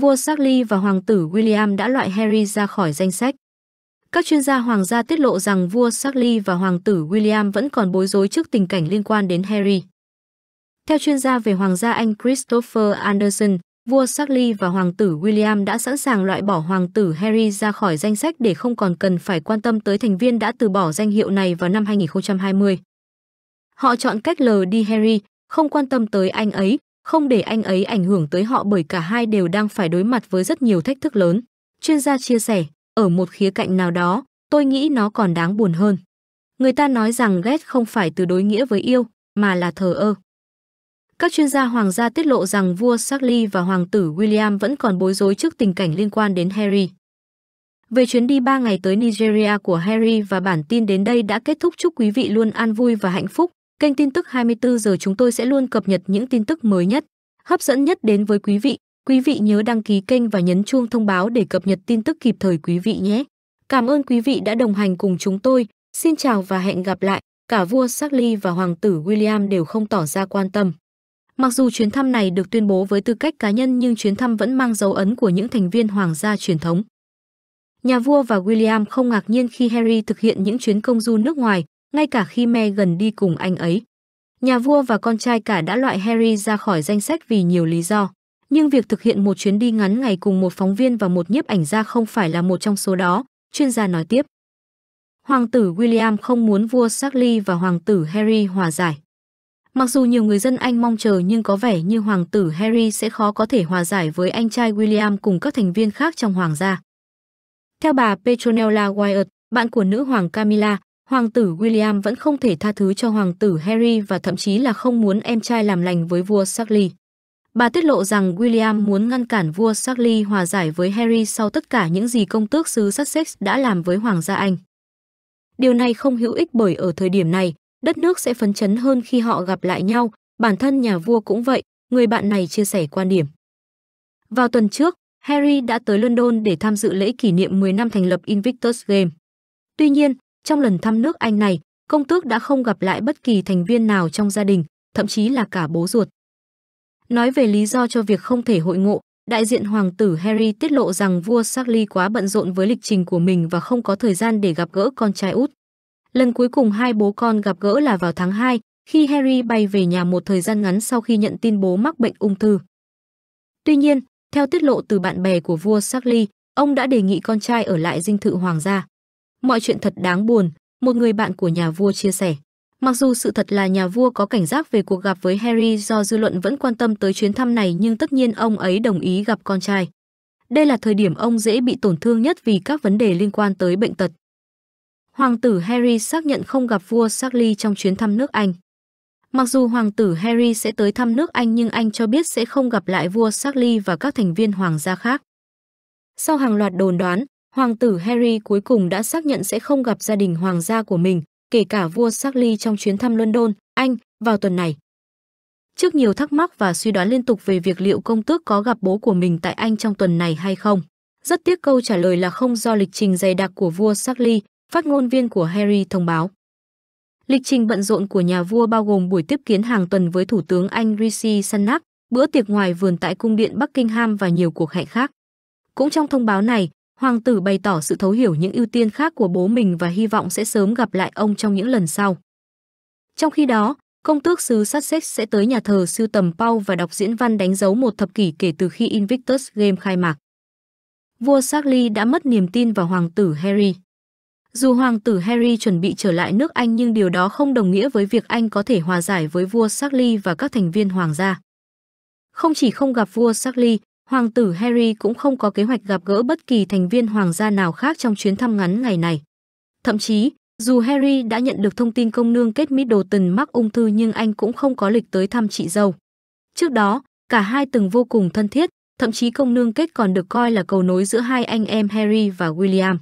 vua Charles và hoàng tử William đã loại Harry ra khỏi danh sách. Các chuyên gia hoàng gia tiết lộ rằng vua Charles và hoàng tử William vẫn còn bối rối trước tình cảnh liên quan đến Harry. Theo chuyên gia về hoàng gia Anh Christopher Anderson, vua Charles và hoàng tử William đã sẵn sàng loại bỏ hoàng tử Harry ra khỏi danh sách để không còn cần phải quan tâm tới thành viên đã từ bỏ danh hiệu này vào năm 2020. Họ chọn cách lờ đi Harry, không quan tâm tới anh ấy, không để anh ấy ảnh hưởng tới họ bởi cả hai đều đang phải đối mặt với rất nhiều thách thức lớn. Chuyên gia chia sẻ, ở một khía cạnh nào đó, tôi nghĩ nó còn đáng buồn hơn. Người ta nói rằng ghét không phải từ đối nghĩa với yêu, mà là thờ ơ. Các chuyên gia hoàng gia tiết lộ rằng vua Charles và hoàng tử William vẫn còn bối rối trước tình cảnh liên quan đến Harry. Về chuyến đi 3 ngày tới Nigeria của Harry và bản tin đến đây đã kết thúc chúc quý vị luôn an vui và hạnh phúc. Kênh tin tức 24 giờ chúng tôi sẽ luôn cập nhật những tin tức mới nhất, hấp dẫn nhất đến với quý vị. Quý vị nhớ đăng ký kênh và nhấn chuông thông báo để cập nhật tin tức kịp thời quý vị nhé. Cảm ơn quý vị đã đồng hành cùng chúng tôi. Xin chào và hẹn gặp lại. Cả vua Charles và hoàng tử William đều không tỏ ra quan tâm. Mặc dù chuyến thăm này được tuyên bố với tư cách cá nhân nhưng chuyến thăm vẫn mang dấu ấn của những thành viên hoàng gia truyền thống. Nhà vua và William không ngạc nhiên khi Harry thực hiện những chuyến công du nước ngoài, ngay cả khi Meghan đi cùng anh ấy. Nhà vua và con trai cả đã loại Harry ra khỏi danh sách vì nhiều lý do. Nhưng việc thực hiện một chuyến đi ngắn ngày cùng một phóng viên và một nhiếp ảnh gia không phải là một trong số đó, chuyên gia nói tiếp. Hoàng tử William không muốn vua Charles và hoàng tử Harry hòa giải. Mặc dù nhiều người dân Anh mong chờ nhưng có vẻ như hoàng tử Harry sẽ khó có thể hòa giải với anh trai William cùng các thành viên khác trong hoàng gia. Theo bà Petronella Wyatt, bạn của nữ hoàng Camilla, Hoàng tử William vẫn không thể tha thứ cho hoàng tử Harry và thậm chí là không muốn em trai làm lành với vua Sarkley. Bà tiết lộ rằng William muốn ngăn cản vua Sarkley hòa giải với Harry sau tất cả những gì công tước xứ Sussex đã làm với hoàng gia Anh. Điều này không hữu ích bởi ở thời điểm này, đất nước sẽ phấn chấn hơn khi họ gặp lại nhau, bản thân nhà vua cũng vậy, người bạn này chia sẻ quan điểm. Vào tuần trước, Harry đã tới London để tham dự lễ kỷ niệm 10 năm thành lập Invictus Game. Tuy nhiên, trong lần thăm nước Anh này, công tước đã không gặp lại bất kỳ thành viên nào trong gia đình, thậm chí là cả bố ruột. Nói về lý do cho việc không thể hội ngộ, đại diện hoàng tử Harry tiết lộ rằng vua Charles quá bận rộn với lịch trình của mình và không có thời gian để gặp gỡ con trai út. Lần cuối cùng hai bố con gặp gỡ là vào tháng 2, khi Harry bay về nhà một thời gian ngắn sau khi nhận tin bố mắc bệnh ung thư. Tuy nhiên, theo tiết lộ từ bạn bè của vua Charles, ông đã đề nghị con trai ở lại dinh thự hoàng gia. Mọi chuyện thật đáng buồn, một người bạn của nhà vua chia sẻ. Mặc dù sự thật là nhà vua có cảnh giác về cuộc gặp với Harry do dư luận vẫn quan tâm tới chuyến thăm này nhưng tất nhiên ông ấy đồng ý gặp con trai. Đây là thời điểm ông dễ bị tổn thương nhất vì các vấn đề liên quan tới bệnh tật. Hoàng tử Harry xác nhận không gặp vua Charles trong chuyến thăm nước Anh. Mặc dù hoàng tử Harry sẽ tới thăm nước Anh nhưng anh cho biết sẽ không gặp lại vua Charles và các thành viên hoàng gia khác. Sau hàng loạt đồn đoán, Hoàng tử Harry cuối cùng đã xác nhận sẽ không gặp gia đình hoàng gia của mình, kể cả vua Charles trong chuyến thăm London, Anh, vào tuần này. Trước nhiều thắc mắc và suy đoán liên tục về việc liệu công tước có gặp bố của mình tại Anh trong tuần này hay không, rất tiếc câu trả lời là không do lịch trình dày đặc của vua Charles, phát ngôn viên của Harry thông báo. Lịch trình bận rộn của nhà vua bao gồm buổi tiếp kiến hàng tuần với Thủ tướng Anh Rishi Sunak, bữa tiệc ngoài vườn tại cung điện Buckingham và nhiều cuộc hẹn khác. Cũng trong thông báo này, Hoàng tử bày tỏ sự thấu hiểu những ưu tiên khác của bố mình và hy vọng sẽ sớm gặp lại ông trong những lần sau. Trong khi đó, công tước xứ Sussex sẽ tới nhà thờ sưu tầm Pau và đọc diễn văn đánh dấu một thập kỷ kể từ khi Invictus Game khai mạc. Vua Charles đã mất niềm tin vào hoàng tử Harry. Dù hoàng tử Harry chuẩn bị trở lại nước Anh nhưng điều đó không đồng nghĩa với việc anh có thể hòa giải với vua Charles và các thành viên hoàng gia. Không chỉ không gặp vua Charles, Hoàng tử Harry cũng không có kế hoạch gặp gỡ bất kỳ thành viên hoàng gia nào khác trong chuyến thăm ngắn ngày này. Thậm chí, dù Harry đã nhận được thông tin công nương kết Middleton mắc ung thư nhưng anh cũng không có lịch tới thăm chị dâu. Trước đó, cả hai từng vô cùng thân thiết, thậm chí công nương kết còn được coi là cầu nối giữa hai anh em Harry và William.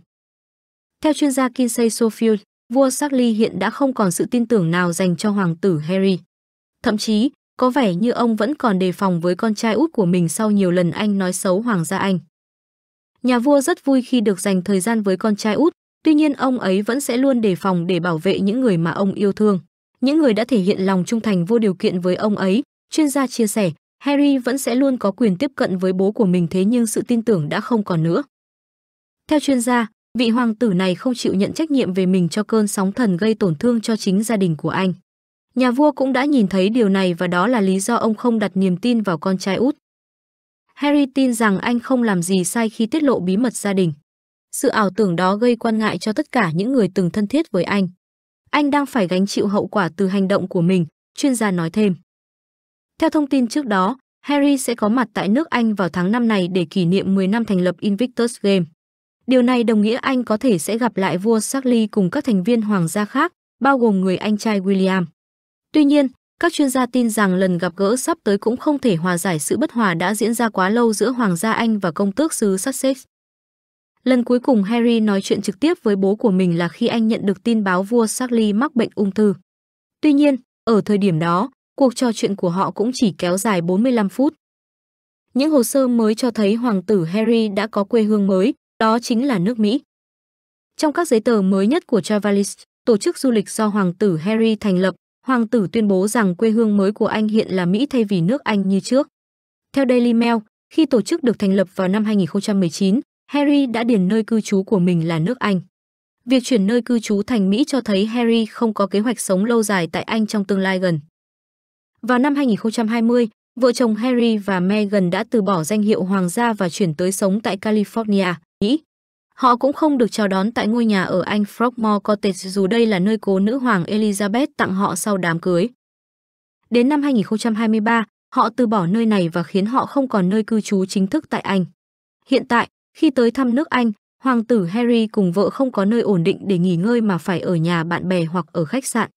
Theo chuyên gia Kinsey Sofield, vua Charles hiện đã không còn sự tin tưởng nào dành cho hoàng tử Harry. Thậm chí, có vẻ như ông vẫn còn đề phòng với con trai út của mình sau nhiều lần anh nói xấu Hoàng gia Anh. Nhà vua rất vui khi được dành thời gian với con trai út, tuy nhiên ông ấy vẫn sẽ luôn đề phòng để bảo vệ những người mà ông yêu thương. Những người đã thể hiện lòng trung thành vô điều kiện với ông ấy, chuyên gia chia sẻ, Harry vẫn sẽ luôn có quyền tiếp cận với bố của mình thế nhưng sự tin tưởng đã không còn nữa. Theo chuyên gia, vị hoàng tử này không chịu nhận trách nhiệm về mình cho cơn sóng thần gây tổn thương cho chính gia đình của anh. Nhà vua cũng đã nhìn thấy điều này và đó là lý do ông không đặt niềm tin vào con trai út. Harry tin rằng anh không làm gì sai khi tiết lộ bí mật gia đình. Sự ảo tưởng đó gây quan ngại cho tất cả những người từng thân thiết với anh. Anh đang phải gánh chịu hậu quả từ hành động của mình, chuyên gia nói thêm. Theo thông tin trước đó, Harry sẽ có mặt tại nước Anh vào tháng 5 này để kỷ niệm 10 năm thành lập Invictus Game. Điều này đồng nghĩa anh có thể sẽ gặp lại vua Charles cùng các thành viên hoàng gia khác, bao gồm người anh trai William. Tuy nhiên, các chuyên gia tin rằng lần gặp gỡ sắp tới cũng không thể hòa giải sự bất hòa đã diễn ra quá lâu giữa Hoàng gia Anh và công tước xứ Sussex. Lần cuối cùng Harry nói chuyện trực tiếp với bố của mình là khi anh nhận được tin báo vua Charles mắc bệnh ung thư. Tuy nhiên, ở thời điểm đó, cuộc trò chuyện của họ cũng chỉ kéo dài 45 phút. Những hồ sơ mới cho thấy hoàng tử Harry đã có quê hương mới, đó chính là nước Mỹ. Trong các giấy tờ mới nhất của Travelist, tổ chức du lịch do hoàng tử Harry thành lập, hoàng tử tuyên bố rằng quê hương mới của anh hiện là Mỹ thay vì nước Anh như trước. Theo Daily Mail, khi tổ chức được thành lập vào năm 2019, Harry đã điền nơi cư trú của mình là nước Anh. Việc chuyển nơi cư trú thành Mỹ cho thấy Harry không có kế hoạch sống lâu dài tại Anh trong tương lai gần. Vào năm 2020, vợ chồng Harry và Meghan đã từ bỏ danh hiệu hoàng gia và chuyển tới sống tại California, Mỹ. Họ cũng không được chào đón tại ngôi nhà ở Anh Frogmore Cottage dù đây là nơi cố nữ hoàng Elizabeth tặng họ sau đám cưới. Đến năm 2023, họ từ bỏ nơi này và khiến họ không còn nơi cư trú chính thức tại Anh. Hiện tại, khi tới thăm nước Anh, hoàng tử Harry cùng vợ không có nơi ổn định để nghỉ ngơi mà phải ở nhà bạn bè hoặc ở khách sạn.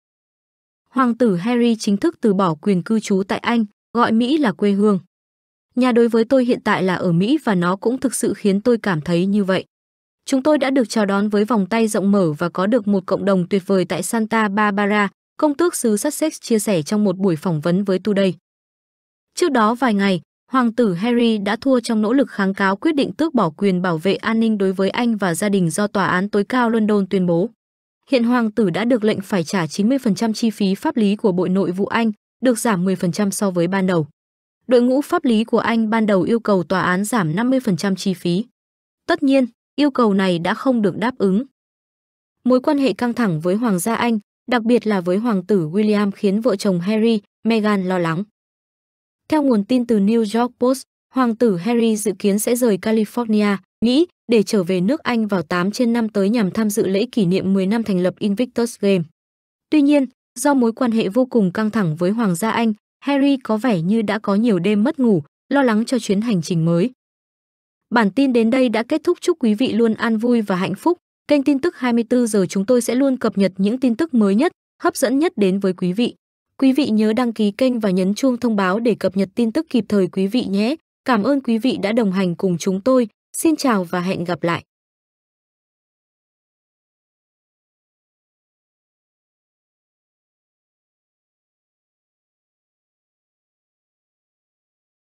Hoàng tử Harry chính thức từ bỏ quyền cư trú tại Anh, gọi Mỹ là quê hương. Nhà đối với tôi hiện tại là ở Mỹ và nó cũng thực sự khiến tôi cảm thấy như vậy. Chúng tôi đã được chào đón với vòng tay rộng mở và có được một cộng đồng tuyệt vời tại Santa Barbara, công tước xứ Sussex chia sẻ trong một buổi phỏng vấn với Today. Trước đó vài ngày, hoàng tử Harry đã thua trong nỗ lực kháng cáo quyết định tước bỏ quyền bảo vệ an ninh đối với anh và gia đình do tòa án tối cao London tuyên bố. Hiện hoàng tử đã được lệnh phải trả 90% chi phí pháp lý của Bộ Nội vụ Anh, được giảm 10% so với ban đầu. Đội ngũ pháp lý của Anh ban đầu yêu cầu tòa án giảm 50% chi phí. Tất nhiên, yêu cầu này đã không được đáp ứng. Mối quan hệ căng thẳng với Hoàng gia Anh, đặc biệt là với Hoàng tử William khiến vợ chồng Harry, Meghan lo lắng. Theo nguồn tin từ New York Post, Hoàng tử Harry dự kiến sẽ rời California, Mỹ để trở về nước Anh vào 8 trên năm tới nhằm tham dự lễ kỷ niệm 10 năm thành lập Invictus Games. Tuy nhiên, do mối quan hệ vô cùng căng thẳng với Hoàng gia Anh, Harry có vẻ như đã có nhiều đêm mất ngủ, lo lắng cho chuyến hành trình mới. Bản tin đến đây đã kết thúc chúc quý vị luôn an vui và hạnh phúc. Kênh tin tức 24 giờ chúng tôi sẽ luôn cập nhật những tin tức mới nhất, hấp dẫn nhất đến với quý vị. Quý vị nhớ đăng ký kênh và nhấn chuông thông báo để cập nhật tin tức kịp thời quý vị nhé. Cảm ơn quý vị đã đồng hành cùng chúng tôi. Xin chào và hẹn gặp lại.